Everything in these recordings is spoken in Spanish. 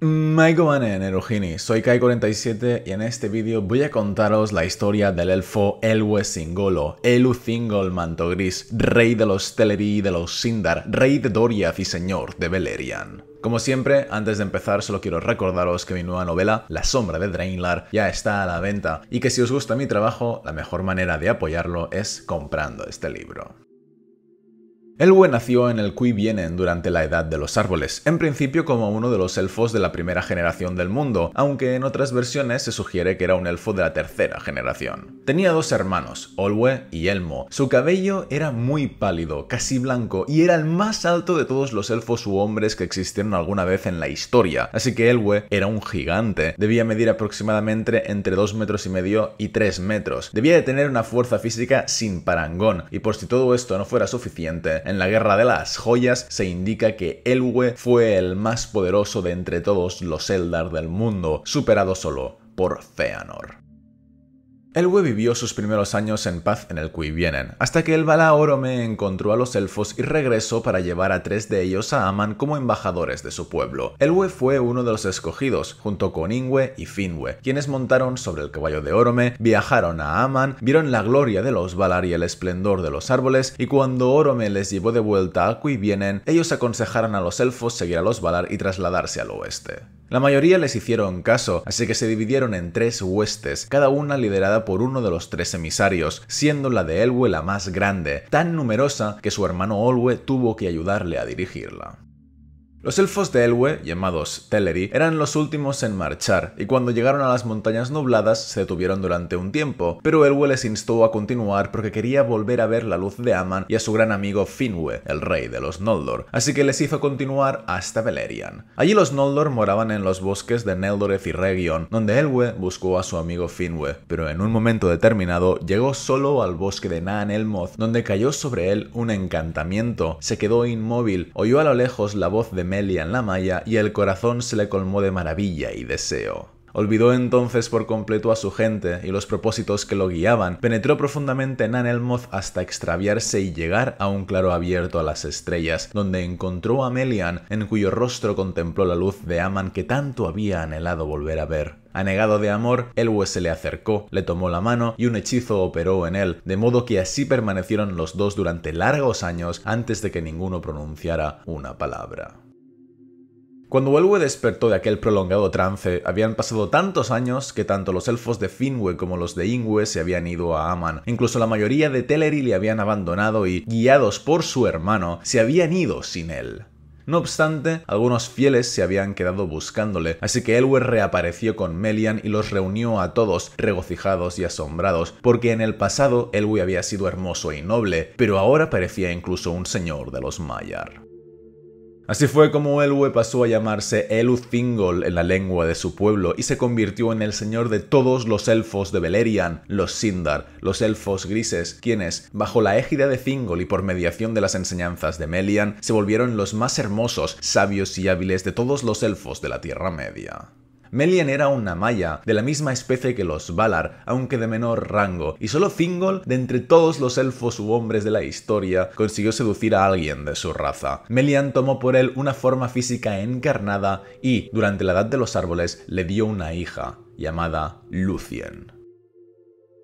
Michael en Erujini, soy Kai47 y en este vídeo voy a contaros la historia del elfo Elwë Singolo, Elu Thingol Manto Gris, rey de los Teleri y de los Sindar, rey de Doriath y señor de Beleriand. Como siempre, antes de empezar solo quiero recordaros que mi nueva novela, La sombra de Drainlar ya está a la venta y que si os gusta mi trabajo, la mejor manera de apoyarlo es comprando este libro. Elwe nació en el Cui durante la Edad de los Árboles, en principio como uno de los elfos de la primera generación del mundo, aunque en otras versiones se sugiere que era un elfo de la tercera generación. Tenía dos hermanos, Olwe y Elmo. Su cabello era muy pálido, casi blanco, y era el más alto de todos los elfos u hombres que existieron alguna vez en la historia, así que Elwe era un gigante, debía medir aproximadamente entre 2 metros y medio y 3 metros, debía de tener una fuerza física sin parangón, y por si todo esto no fuera suficiente, en la Guerra de las Joyas se indica que Elwe fue el más poderoso de entre todos los Eldar del mundo, superado solo por Feanor. Elwë vivió sus primeros años en paz en el Cuivienen, hasta que el Bala Orome encontró a los elfos y regresó para llevar a tres de ellos a Aman como embajadores de su pueblo. Elwë fue uno de los escogidos, junto con Ingwe y Finwe, quienes montaron sobre el caballo de Orome, viajaron a Aman, vieron la gloria de los Valar y el esplendor de los árboles, y cuando Orome les llevó de vuelta al Cuivienen, ellos aconsejaron a los elfos seguir a los Valar y trasladarse al oeste. La mayoría les hicieron caso, así que se dividieron en tres huestes, cada una liderada por uno de los tres emisarios, siendo la de Elwe la más grande, tan numerosa que su hermano Olwe tuvo que ayudarle a dirigirla. Los elfos de Elwë, llamados Teleri, eran los últimos en marchar, y cuando llegaron a las montañas nubladas se detuvieron durante un tiempo, pero Elwë les instó a continuar porque quería volver a ver la luz de Aman y a su gran amigo Finwë, el rey de los Noldor, así que les hizo continuar hasta Beleriand. Allí los Noldor moraban en los bosques de Neldoreth y Region, donde Elwë buscó a su amigo Finwë, pero en un momento determinado llegó solo al bosque de Naan Elmoth, donde cayó sobre él un encantamiento, se quedó inmóvil, oyó a lo lejos la voz de Melian la malla y el corazón se le colmó de maravilla y deseo. Olvidó entonces por completo a su gente y los propósitos que lo guiaban, penetró profundamente en Anelmoth hasta extraviarse y llegar a un claro abierto a las estrellas, donde encontró a Melian, en cuyo rostro contempló la luz de Aman que tanto había anhelado volver a ver. Anegado de amor, Elwe se le acercó, le tomó la mano y un hechizo operó en él, de modo que así permanecieron los dos durante largos años antes de que ninguno pronunciara una palabra. Cuando Elwë despertó de aquel prolongado trance, habían pasado tantos años que tanto los elfos de Finwë como los de Ingwë se habían ido a Aman. Incluso la mayoría de Teleri le habían abandonado y, guiados por su hermano, se habían ido sin él. No obstante, algunos fieles se habían quedado buscándole, así que Elwë reapareció con Melian y los reunió a todos, regocijados y asombrados, porque en el pasado Elwë había sido hermoso y noble, pero ahora parecía incluso un señor de los Maiar. Así fue como Elwe pasó a llamarse Thingol en la lengua de su pueblo y se convirtió en el señor de todos los elfos de Beleriand, los Sindar, los elfos grises, quienes, bajo la égida de Thingol y por mediación de las enseñanzas de Melian, se volvieron los más hermosos, sabios y hábiles de todos los elfos de la Tierra Media. Melian era una maya, de la misma especie que los Valar, aunque de menor rango, y solo Thingol, de entre todos los elfos u hombres de la historia, consiguió seducir a alguien de su raza. Melian tomó por él una forma física encarnada y, durante la Edad de los Árboles, le dio una hija, llamada Lucien.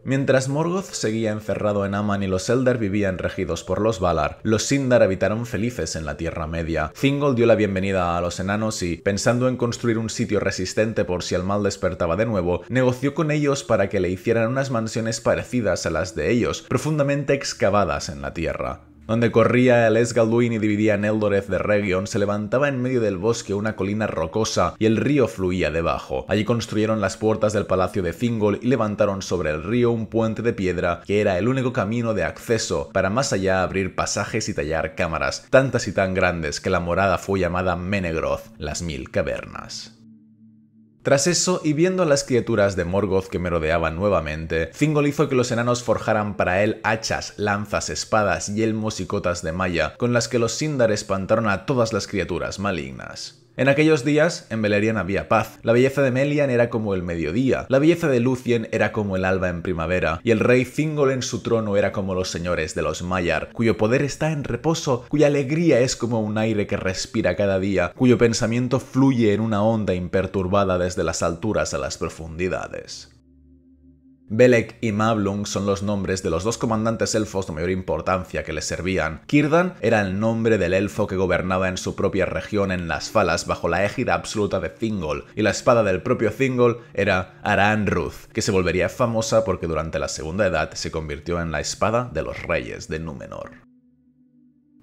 Mientras Morgoth seguía encerrado en Aman y los Eldar vivían regidos por los Valar, los Sindar habitaron felices en la Tierra Media. Thingol dio la bienvenida a los enanos y, pensando en construir un sitio resistente por si el mal despertaba de nuevo, negoció con ellos para que le hicieran unas mansiones parecidas a las de ellos, profundamente excavadas en la tierra. Donde corría el Esgalduin y dividía Neldoreth de Region, se levantaba en medio del bosque una colina rocosa y el río fluía debajo. Allí construyeron las puertas del palacio de Thingol y levantaron sobre el río un puente de piedra que era el único camino de acceso para más allá abrir pasajes y tallar cámaras, tantas y tan grandes que la morada fue llamada Menegroth, las mil cavernas. Tras eso, y viendo a las criaturas de Morgoth que merodeaban nuevamente, Fingol hizo que los enanos forjaran para él hachas, lanzas, espadas, yelmos y cotas de malla, con las que los Sindar espantaron a todas las criaturas malignas. En aquellos días, en Beleriand había paz. La belleza de Melian era como el mediodía, la belleza de Lucien era como el alba en primavera, y el rey Thingol en su trono era como los señores de los Maiar, cuyo poder está en reposo, cuya alegría es como un aire que respira cada día, cuyo pensamiento fluye en una onda imperturbada desde las alturas a las profundidades. Belek y Mablung son los nombres de los dos comandantes elfos de mayor importancia que les servían. Círdan era el nombre del elfo que gobernaba en su propia región en las Falas bajo la égida absoluta de Thingol, y la espada del propio Thingol era Aranruth, que se volvería famosa porque durante la Segunda Edad se convirtió en la espada de los reyes de Númenor.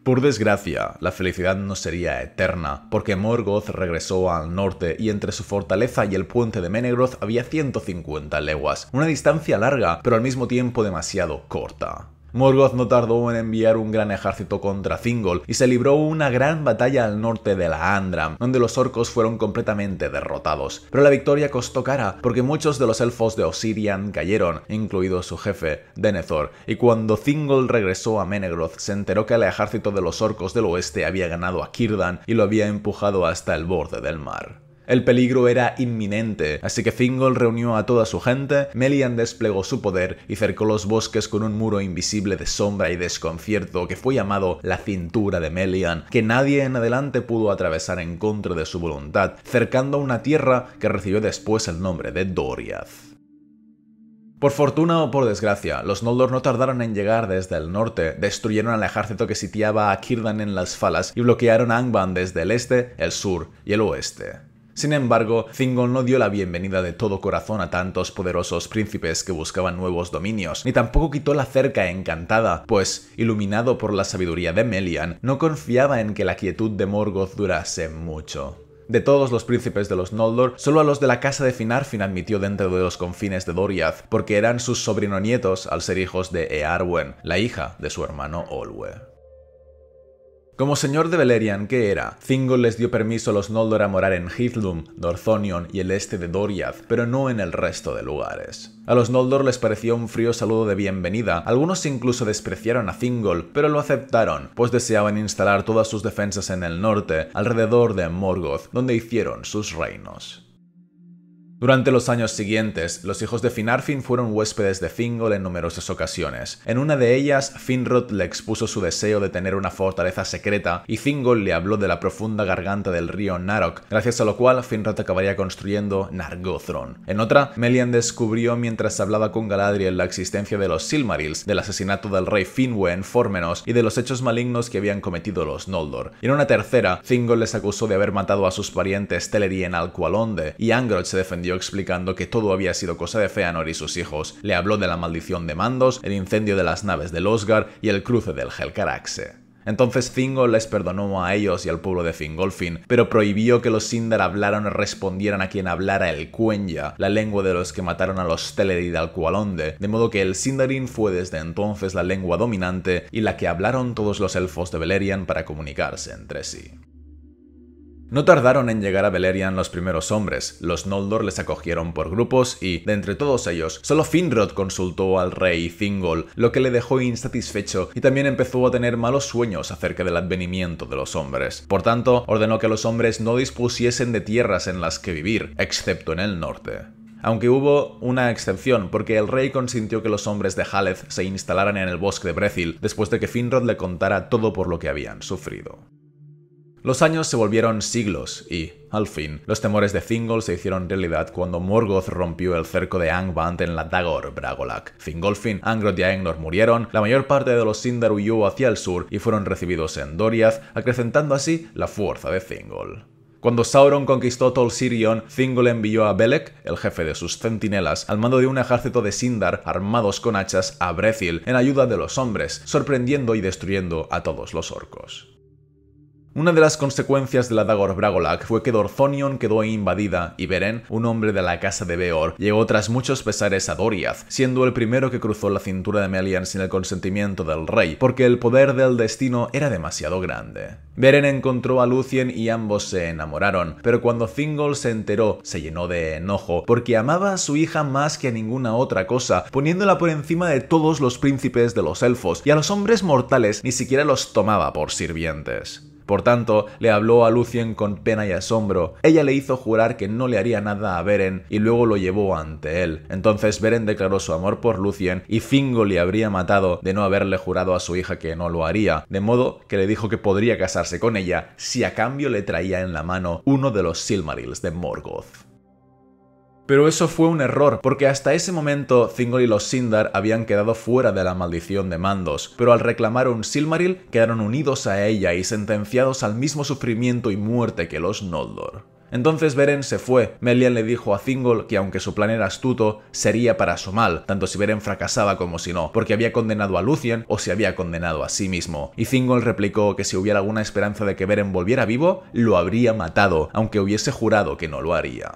Por desgracia, la felicidad no sería eterna, porque Morgoth regresó al norte y entre su fortaleza y el puente de Menegroth había 150 leguas, una distancia larga, pero al mismo tiempo demasiado corta. Morgoth no tardó en enviar un gran ejército contra Thingol y se libró una gran batalla al norte de la Andram, donde los orcos fueron completamente derrotados. Pero la victoria costó cara, porque muchos de los elfos de Osirian cayeron, incluido su jefe, Denethor, y cuando Thingol regresó a Menegroth se enteró que el ejército de los orcos del oeste había ganado a Círdan y lo había empujado hasta el borde del mar. El peligro era inminente, así que Fingol reunió a toda su gente, Melian desplegó su poder y cercó los bosques con un muro invisible de sombra y desconcierto que fue llamado la cintura de Melian, que nadie en adelante pudo atravesar en contra de su voluntad, cercando una tierra que recibió después el nombre de Doriath. Por fortuna o por desgracia, los Noldor no tardaron en llegar desde el norte, destruyeron al ejército que sitiaba a Círdan en las falas y bloquearon a Angband desde el este, el sur y el oeste. Sin embargo, Thingol no dio la bienvenida de todo corazón a tantos poderosos príncipes que buscaban nuevos dominios, ni tampoco quitó la cerca encantada, pues, iluminado por la sabiduría de Melian, no confiaba en que la quietud de Morgoth durase mucho. De todos los príncipes de los Noldor, solo a los de la casa de Finarfin admitió dentro de los confines de Doriath, porque eran sus nietos al ser hijos de Earwen, la hija de su hermano Olwe. Como señor de Beleriand que era, Thingol les dio permiso a los Noldor a morar en Hithlum, Dorthonion y el este de Doriath, pero no en el resto de lugares. A los Noldor les pareció un frío saludo de bienvenida, algunos incluso despreciaron a Thingol, pero lo aceptaron, pues deseaban instalar todas sus defensas en el norte, alrededor de Morgoth, donde hicieron sus reinos. Durante los años siguientes, los hijos de Finarfin fueron huéspedes de Thingol en numerosas ocasiones. En una de ellas, Finrod le expuso su deseo de tener una fortaleza secreta y Thingol le habló de la profunda garganta del río Narok, gracias a lo cual Finrod acabaría construyendo Nargothrond. En otra, Melian descubrió mientras hablaba con Galadriel la existencia de los Silmarils, del asesinato del rey Finwë en Formenos y de los hechos malignos que habían cometido los Noldor. Y en una tercera, Thingol les acusó de haber matado a sus parientes Teleri en Alqualonde y Angrod se defendió explicando que todo había sido cosa de Feanor y sus hijos. Le habló de la maldición de Mandos, el incendio de las naves del Osgar y el cruce del Helcaraxe. Entonces Thingol les perdonó a ellos y al pueblo de Fingolfin, pero prohibió que los Sindar hablaran o respondieran a quien hablara el Quenya, la lengua de los que mataron a los Teleri de Kualonde, de modo que el Sindarin fue desde entonces la lengua dominante y la que hablaron todos los elfos de Beleriand para comunicarse entre sí. No tardaron en llegar a Beleriand los primeros hombres, los Noldor les acogieron por grupos y, de entre todos ellos, solo Finrod consultó al rey Thingol, lo que le dejó insatisfecho y también empezó a tener malos sueños acerca del advenimiento de los hombres. Por tanto, ordenó que los hombres no dispusiesen de tierras en las que vivir, excepto en el norte aunque hubo una excepción, porque el rey consintió que los hombres de Haleth se instalaran en el bosque de Brethil después de que Finrod le contara todo por lo que habían sufrido. Los años se volvieron siglos y, al fin, los temores de Thingol se hicieron realidad cuando Morgoth rompió el cerco de Angband en la Dagor Bragolak. Fingolfin, Angrod y Aegnor murieron, la mayor parte de los Sindar huyó hacia el sur y fueron recibidos en Doriath, acrecentando así la fuerza de Thingol. Cuando Sauron conquistó Tol Sirion, Thingol envió a Belek, el jefe de sus centinelas, al mando de un ejército de Sindar armados con hachas a Brethil en ayuda de los hombres, sorprendiendo y destruyendo a todos los orcos. Una de las consecuencias de la Dagor Bragolak fue que Dorthonion quedó invadida y Beren, un hombre de la casa de Beor, llegó tras muchos pesares a Doriath, siendo el primero que cruzó la cintura de Melian sin el consentimiento del rey, porque el poder del destino era demasiado grande. Beren encontró a Lucien y ambos se enamoraron, pero cuando Thingol se enteró, se llenó de enojo, porque amaba a su hija más que a ninguna otra cosa, poniéndola por encima de todos los príncipes de los elfos, y a los hombres mortales ni siquiera los tomaba por sirvientes. Por tanto, le habló a Lucien con pena y asombro. Ella le hizo jurar que no le haría nada a Beren y luego lo llevó ante él. Entonces Beren declaró su amor por Lucien y Fingo le habría matado de no haberle jurado a su hija que no lo haría, de modo que le dijo que podría casarse con ella si a cambio le traía en la mano uno de los Silmarils de Morgoth. Pero eso fue un error, porque hasta ese momento Thingol y los Sindar habían quedado fuera de la maldición de Mandos, pero al reclamar un Silmaril quedaron unidos a ella y sentenciados al mismo sufrimiento y muerte que los Noldor. Entonces Beren se fue. Melian le dijo a Thingol que aunque su plan era astuto, sería para su mal, tanto si Beren fracasaba como si no, porque había condenado a Lucien o se había condenado a sí mismo. Y Thingol replicó que si hubiera alguna esperanza de que Beren volviera vivo, lo habría matado, aunque hubiese jurado que no lo haría.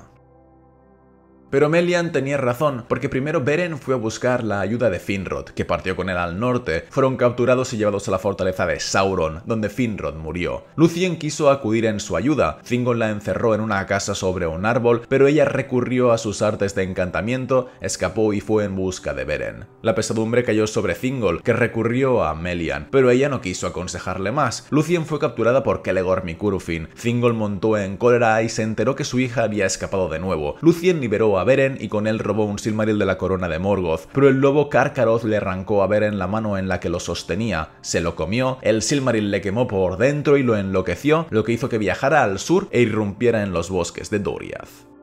Pero Melian tenía razón, porque primero Beren fue a buscar la ayuda de Finrod, que partió con él al norte, fueron capturados y llevados a la fortaleza de Sauron, donde Finrod murió. Lucien quiso acudir en su ayuda, Thingol la encerró en una casa sobre un árbol, pero ella recurrió a sus artes de encantamiento, escapó y fue en busca de Beren. La pesadumbre cayó sobre Thingol, que recurrió a Melian, pero ella no quiso aconsejarle más. Lucien fue capturada por Kelegor Mikurufin, Thingol montó en cólera y se enteró que su hija había escapado de nuevo. Lucien liberó a Beren y con él robó un Silmaril de la corona de Morgoth, pero el lobo Karkaroth le arrancó a Beren la mano en la que lo sostenía, se lo comió, el Silmaril le quemó por dentro y lo enloqueció, lo que hizo que viajara al sur e irrumpiera en los bosques de Doriath.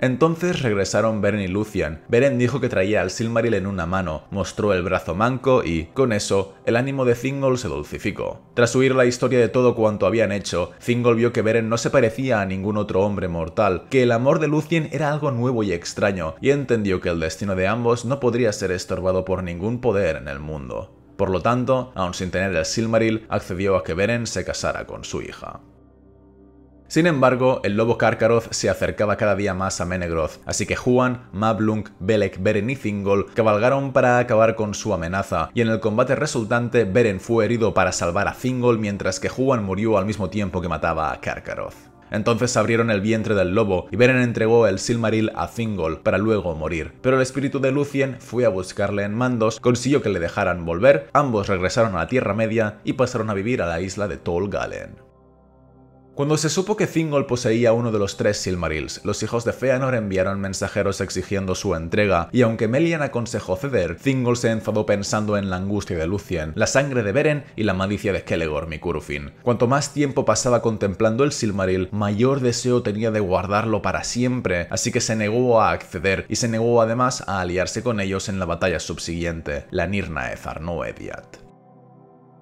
Entonces regresaron Beren y Lucian. Beren dijo que traía al Silmaril en una mano, mostró el brazo manco y, con eso, el ánimo de Thingol se dulcificó. Tras oír la historia de todo cuanto habían hecho, Thingol vio que Beren no se parecía a ningún otro hombre mortal, que el amor de Lucien era algo nuevo y extraño, y entendió que el destino de ambos no podría ser estorbado por ningún poder en el mundo. Por lo tanto, aun sin tener el Silmaril, accedió a que Beren se casara con su hija. Sin embargo, el lobo Cárcaroth se acercaba cada día más a Menegroth, así que Juan, Mablung, Belek, Beren y Thingol cabalgaron para acabar con su amenaza, y en el combate resultante Beren fue herido para salvar a Thingol mientras que Juan murió al mismo tiempo que mataba a Cárcaroth. Entonces abrieron el vientre del lobo y Beren entregó el Silmaril a Thingol para luego morir. Pero el espíritu de Lucien fue a buscarle en Mandos, consiguió que le dejaran volver, ambos regresaron a la Tierra Media y pasaron a vivir a la isla de Tol Galen. Cuando se supo que Thingol poseía uno de los tres Silmarils, los hijos de Feanor enviaron mensajeros exigiendo su entrega, y aunque Melian aconsejó ceder, Thingol se enfadó pensando en la angustia de Lucien, la sangre de Beren y la malicia de kelegor Curufin. Cuanto más tiempo pasaba contemplando el Silmaril, mayor deseo tenía de guardarlo para siempre, así que se negó a acceder y se negó además a aliarse con ellos en la batalla subsiguiente, la Nirnaeth Arnoediat.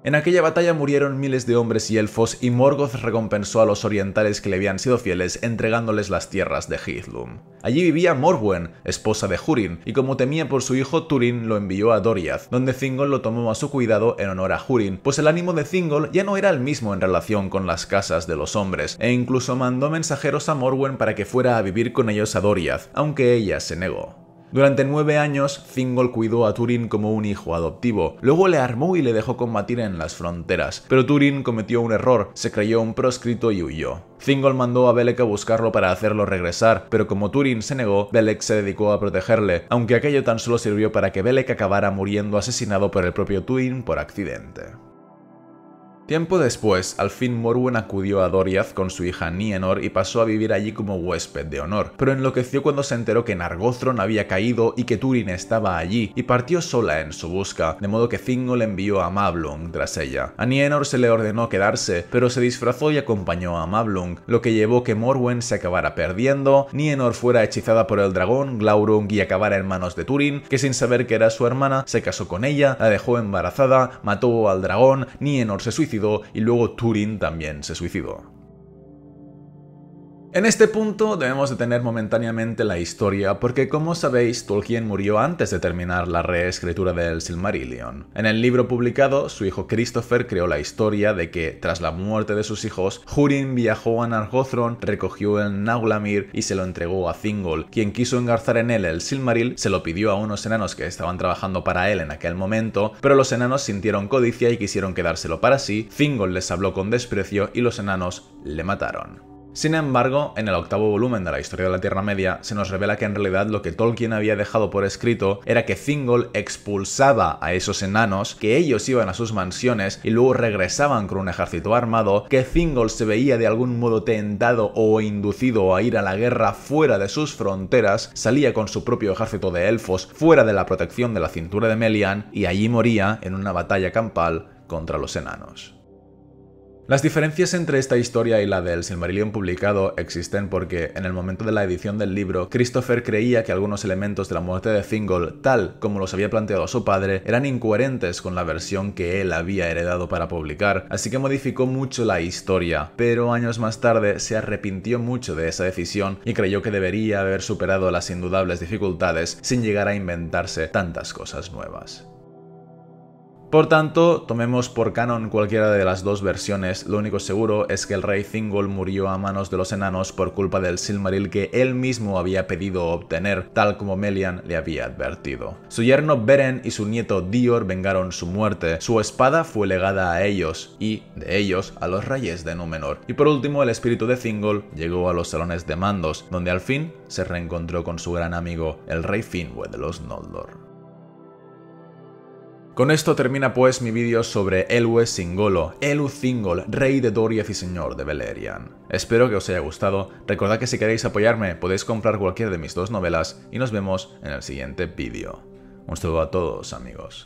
En aquella batalla murieron miles de hombres y elfos y Morgoth recompensó a los orientales que le habían sido fieles entregándoles las tierras de Hithlum. Allí vivía Morwen, esposa de Hurin, y como temía por su hijo, Turin lo envió a Doriath, donde Thingol lo tomó a su cuidado en honor a Hurin, pues el ánimo de Thingol ya no era el mismo en relación con las casas de los hombres, e incluso mandó mensajeros a Morwen para que fuera a vivir con ellos a Doriath, aunque ella se negó. Durante nueve años, Thingol cuidó a Turin como un hijo adoptivo. Luego le armó y le dejó combatir en las fronteras, pero Turin cometió un error, se creyó un proscrito y huyó. Thingol mandó a Belek a buscarlo para hacerlo regresar, pero como Turin se negó, Belek se dedicó a protegerle, aunque aquello tan solo sirvió para que Belek acabara muriendo asesinado por el propio Turin por accidente. Tiempo después, al fin Morwen acudió a Doriath con su hija Nienor y pasó a vivir allí como huésped de honor, pero enloqueció cuando se enteró que Nargothron había caído y que Turin estaba allí, y partió sola en su busca, de modo que le envió a Mablung tras ella. A Nienor se le ordenó quedarse, pero se disfrazó y acompañó a Mablung, lo que llevó que Morwen se acabara perdiendo, Nienor fuera hechizada por el dragón Glaurung y acabara en manos de Turin, que sin saber que era su hermana, se casó con ella, la dejó embarazada, mató al dragón, Nienor se suicidó y luego Turing también se suicidó. En este punto debemos detener momentáneamente la historia porque como sabéis Tolkien murió antes de terminar la reescritura del Silmarillion. En el libro publicado, su hijo Christopher creó la historia de que, tras la muerte de sus hijos, Hurin viajó a Nargothrond, recogió el Naulamir y se lo entregó a Thingol, quien quiso engarzar en él el Silmaril, se lo pidió a unos enanos que estaban trabajando para él en aquel momento, pero los enanos sintieron codicia y quisieron quedárselo para sí, Thingol les habló con desprecio y los enanos le mataron. Sin embargo, en el octavo volumen de la historia de la Tierra Media se nos revela que en realidad lo que Tolkien había dejado por escrito era que Thingol expulsaba a esos enanos, que ellos iban a sus mansiones y luego regresaban con un ejército armado, que Thingol se veía de algún modo tentado o inducido a ir a la guerra fuera de sus fronteras, salía con su propio ejército de elfos fuera de la protección de la cintura de Melian y allí moría en una batalla campal contra los enanos. Las diferencias entre esta historia y la del Silmarillion publicado existen porque, en el momento de la edición del libro, Christopher creía que algunos elementos de la muerte de Fingol tal como los había planteado su padre, eran incoherentes con la versión que él había heredado para publicar, así que modificó mucho la historia, pero años más tarde se arrepintió mucho de esa decisión y creyó que debería haber superado las indudables dificultades sin llegar a inventarse tantas cosas nuevas. Por tanto, tomemos por canon cualquiera de las dos versiones, lo único seguro es que el rey Thingol murió a manos de los enanos por culpa del Silmaril que él mismo había pedido obtener, tal como Melian le había advertido. Su yerno Beren y su nieto Dior vengaron su muerte, su espada fue legada a ellos, y, de ellos, a los reyes de Númenor. Y por último, el espíritu de Thingol llegó a los salones de mandos, donde al fin se reencontró con su gran amigo, el rey Finwë de los Noldor. Con esto termina pues mi vídeo sobre Elwes Singolo, Elu Thingol, rey de Doriath y señor de Beleriand. Espero que os haya gustado, recordad que si queréis apoyarme podéis comprar cualquiera de mis dos novelas y nos vemos en el siguiente vídeo. Un saludo a todos amigos.